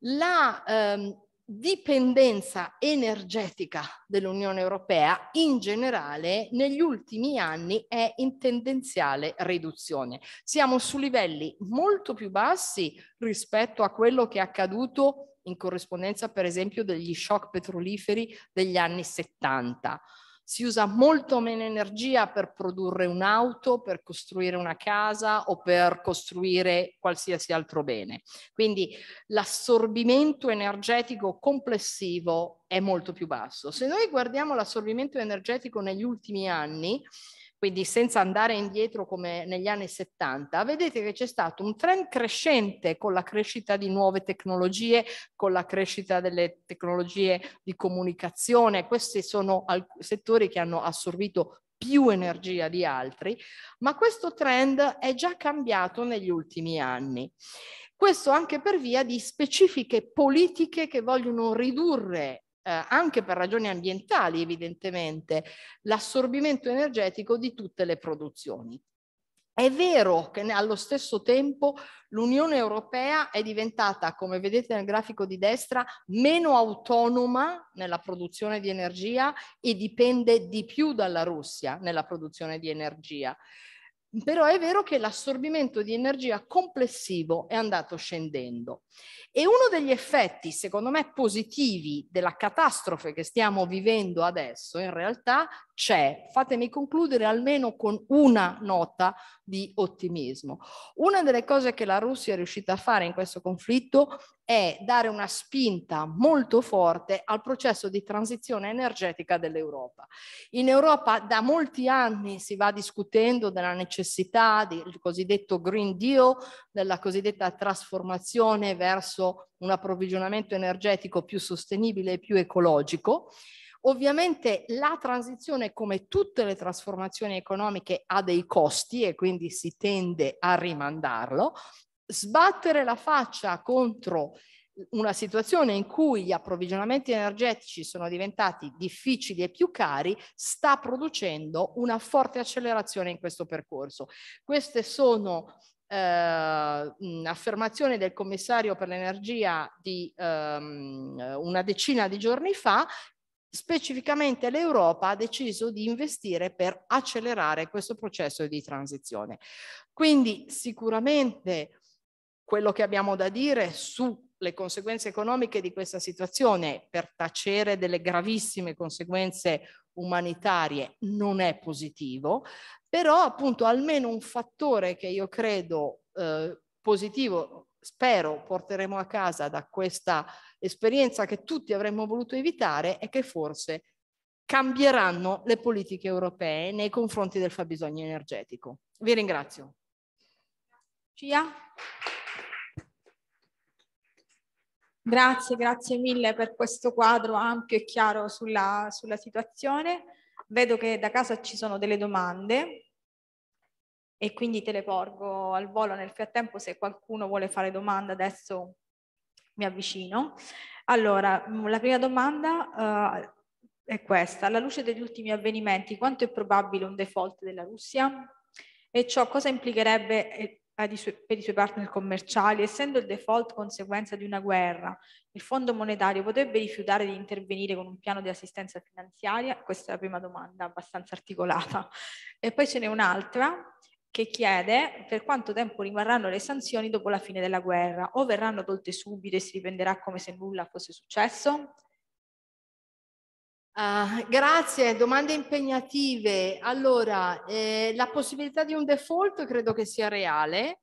la ehm, dipendenza energetica dell'Unione Europea in generale negli ultimi anni è in tendenziale riduzione. Siamo su livelli molto più bassi rispetto a quello che è accaduto in corrispondenza per esempio degli shock petroliferi degli anni 70 si usa molto meno energia per produrre un'auto, per costruire una casa o per costruire qualsiasi altro bene. Quindi l'assorbimento energetico complessivo è molto più basso. Se noi guardiamo l'assorbimento energetico negli ultimi anni, quindi senza andare indietro come negli anni 70, vedete che c'è stato un trend crescente con la crescita di nuove tecnologie, con la crescita delle tecnologie di comunicazione. Questi sono settori che hanno assorbito più energia di altri, ma questo trend è già cambiato negli ultimi anni. Questo anche per via di specifiche politiche che vogliono ridurre eh, anche per ragioni ambientali evidentemente, l'assorbimento energetico di tutte le produzioni. È vero che allo stesso tempo l'Unione Europea è diventata, come vedete nel grafico di destra, meno autonoma nella produzione di energia e dipende di più dalla Russia nella produzione di energia però è vero che l'assorbimento di energia complessivo è andato scendendo e uno degli effetti, secondo me, positivi della catastrofe che stiamo vivendo adesso, in realtà, c'è. Fatemi concludere almeno con una nota di ottimismo. Una delle cose che la Russia è riuscita a fare in questo conflitto è dare una spinta molto forte al processo di transizione energetica dell'Europa. In Europa da molti anni si va discutendo della necessità del cosiddetto Green Deal, della cosiddetta trasformazione verso un approvvigionamento energetico più sostenibile e più ecologico Ovviamente la transizione, come tutte le trasformazioni economiche, ha dei costi e quindi si tende a rimandarlo. Sbattere la faccia contro una situazione in cui gli approvvigionamenti energetici sono diventati difficili e più cari sta producendo una forte accelerazione in questo percorso. Queste sono eh, affermazioni del commissario per l'energia di ehm, una decina di giorni fa specificamente l'Europa ha deciso di investire per accelerare questo processo di transizione. Quindi sicuramente quello che abbiamo da dire sulle conseguenze economiche di questa situazione per tacere delle gravissime conseguenze umanitarie non è positivo, però appunto almeno un fattore che io credo eh, positivo spero porteremo a casa da questa esperienza che tutti avremmo voluto evitare è che forse cambieranno le politiche europee nei confronti del fabbisogno energetico. Vi ringrazio. Cia. Grazie, grazie mille per questo quadro ampio e chiaro sulla, sulla situazione. Vedo che da casa ci sono delle domande e quindi te le porgo al volo. Nel frattempo, se qualcuno vuole fare domanda, adesso mi avvicino. Allora, mm, la prima domanda uh, è questa. Alla luce degli ultimi avvenimenti, quanto è probabile un default della Russia? E ciò cosa implicherebbe eh, per i suoi partner commerciali, essendo il default conseguenza di una guerra, il Fondo monetario potrebbe rifiutare di intervenire con un piano di assistenza finanziaria? Questa è la prima domanda, abbastanza articolata. E poi ce n'è un'altra, che chiede per quanto tempo rimarranno le sanzioni dopo la fine della guerra, o verranno tolte subito e si riprenderà come se nulla fosse successo? Uh, grazie, domande impegnative. Allora, eh, la possibilità di un default credo che sia reale.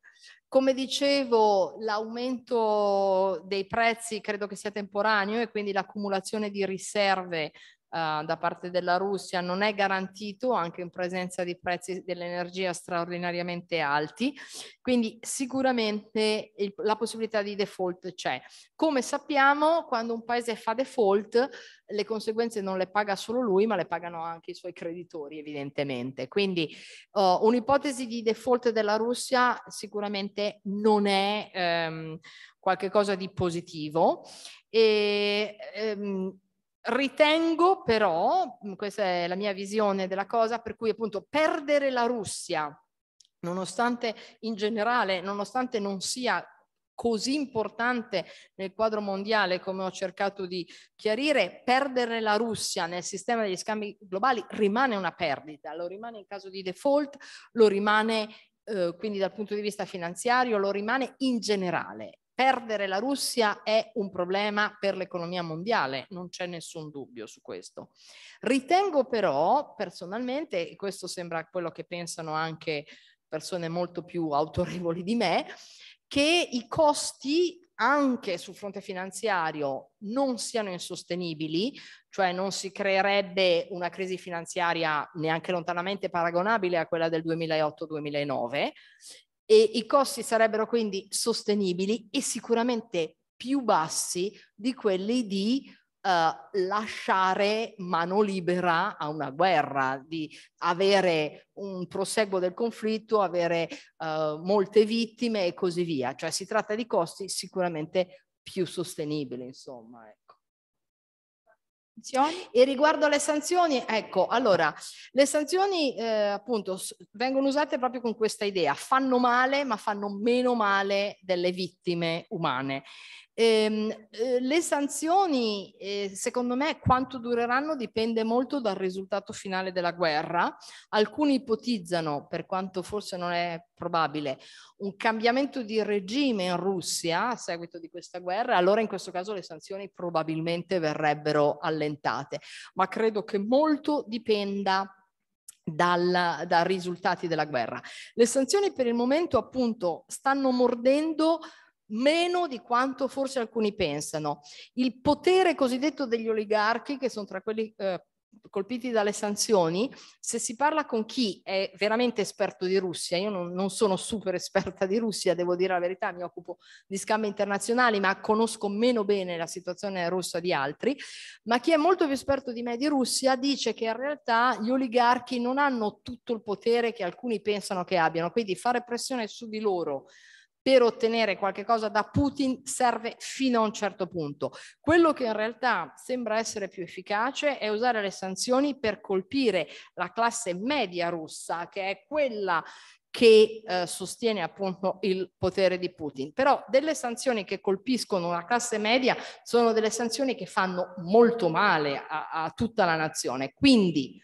Come dicevo, l'aumento dei prezzi credo che sia temporaneo e quindi l'accumulazione di riserve eh, da parte della Russia non è garantito anche in presenza di prezzi dell'energia straordinariamente alti, quindi sicuramente il, la possibilità di default c'è. Come sappiamo, quando un paese fa default, le conseguenze non le paga solo lui, ma le pagano anche i suoi creditori, evidentemente. Quindi uh, un'ipotesi di default della Russia sicuramente non è ehm, qualcosa di positivo. E, ehm, Ritengo però, mm, questa è la mia visione della cosa, per cui appunto perdere la Russia, nonostante in generale, nonostante non sia così importante nel quadro mondiale come ho cercato di chiarire, perdere la Russia nel sistema degli scambi globali rimane una perdita, lo rimane in caso di default, lo rimane eh, quindi dal punto di vista finanziario, lo rimane in generale perdere la Russia è un problema per l'economia mondiale, non c'è nessun dubbio su questo. Ritengo però personalmente, e questo sembra quello che pensano anche persone molto più autorevoli di me, che i costi anche sul fronte finanziario non siano insostenibili, cioè non si creerebbe una crisi finanziaria neanche lontanamente paragonabile a quella del 2008-2009 e i costi sarebbero quindi sostenibili e sicuramente più bassi di quelli di uh, lasciare mano libera a una guerra, di avere un proseguo del conflitto, avere uh, molte vittime e così via. Cioè si tratta di costi sicuramente più sostenibili, insomma. Eh. Sanzioni? E riguardo alle sanzioni, ecco, allora, le sanzioni eh, appunto vengono usate proprio con questa idea, fanno male ma fanno meno male delle vittime umane. Ehm, eh, le sanzioni, eh, secondo me, quanto dureranno dipende molto dal risultato finale della guerra. Alcuni ipotizzano, per quanto forse non è probabile, un cambiamento di regime in Russia a seguito di questa guerra, allora in questo caso le sanzioni probabilmente verrebbero allentate. Ma credo che molto dipenda dal, dai risultati della guerra. Le sanzioni per il momento appunto stanno mordendo meno di quanto forse alcuni pensano. Il potere cosiddetto degli oligarchi, che sono tra quelli eh, colpiti dalle sanzioni, se si parla con chi è veramente esperto di Russia, io non, non, sono super esperta di Russia, devo dire la verità, mi occupo di scambi internazionali, ma conosco meno bene la situazione russa di altri, ma chi è molto più esperto di me di Russia dice che in realtà gli oligarchi non hanno tutto il potere che alcuni pensano che abbiano, quindi fare pressione su di loro per ottenere qualcosa da Putin serve fino a un certo punto. Quello che in realtà sembra essere più efficace è usare le sanzioni per colpire la classe media russa, che è quella che eh, sostiene appunto il potere di Putin. Però delle sanzioni che colpiscono la classe media sono delle sanzioni che fanno molto male a, a tutta la nazione. Quindi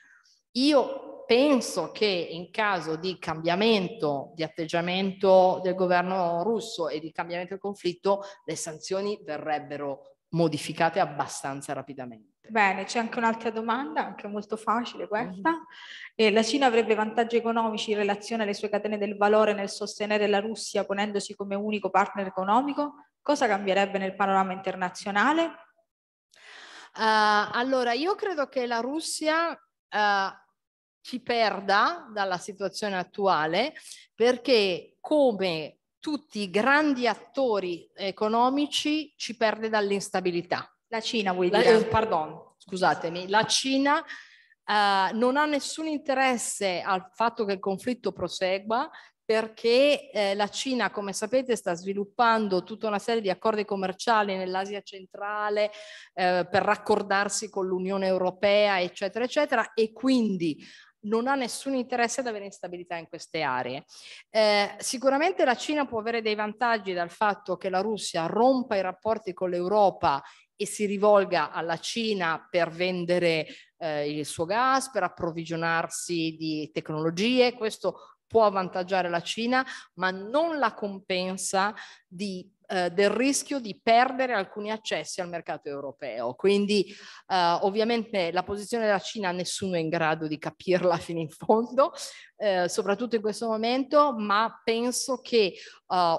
io penso che in caso di cambiamento di atteggiamento del governo russo e di cambiamento del conflitto, le sanzioni verrebbero modificate abbastanza rapidamente. Bene, c'è anche un'altra domanda, anche molto facile mhm. questa. Mm-hmm. Eh, la Cina avrebbe vantaggi economici in relazione alle sue catene del valore nel sostenere la Russia ponendosi come unico partner economico? Cosa cambierebbe nel panorama internazionale? Uh, allora, io credo che la Russia uh, ci perda dalla situazione attuale perché come tutti i grandi attori economici ci perde dall'instabilità. La Cina vuol dire? eh, pardon, scusatemi, la Cina eh, non ha nessun interesse al fatto che il conflitto prosegua perché eh, la Cina, come sapete, sta sviluppando tutta una serie di accordi commerciali nell'Asia centrale eh, per raccordarsi con l'Unione Europea, eccetera, eccetera, e quindi non ha nessun interesse ad avere instabilità in queste aree. Eh, sicuramente la Cina può avere dei vantaggi dal fatto che la Russia rompa i rapporti con l'Europa e si rivolga alla Cina per vendere eh, il suo gas, per approvvigionarsi di tecnologie, questo può avvantaggiare la Cina, ma non la compensa di eh, del rischio di perdere alcuni accessi al mercato europeo. Quindi eh, ovviamente la posizione della Cina nessuno è in grado di capirla fino in fondo, eh, soprattutto in questo momento, ma penso che eh,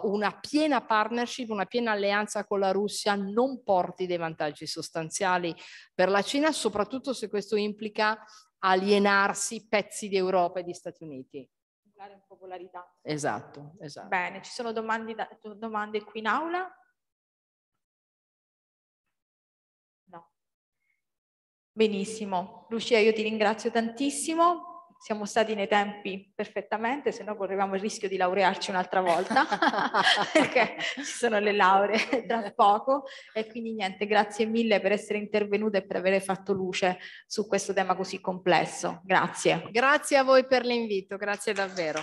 una piena partnership, una piena alleanza con la Russia non porti dei vantaggi sostanziali per la Cina, soprattutto se questo implica alienarsi pezzi di Europa e di Stati Uniti particolare in popolarità. Esatto, esatto. Bene, ci sono domande, domande qui in aula? No. Benissimo. Lucia, io ti ringrazio tantissimo siamo stati nei tempi perfettamente, se no correvamo il rischio di laurearci un'altra volta, perché ci sono le lauree tra poco e quindi niente, grazie mille per essere intervenuta e per aver fatto luce su questo tema così complesso. Grazie. Grazie a voi per l'invito, grazie davvero.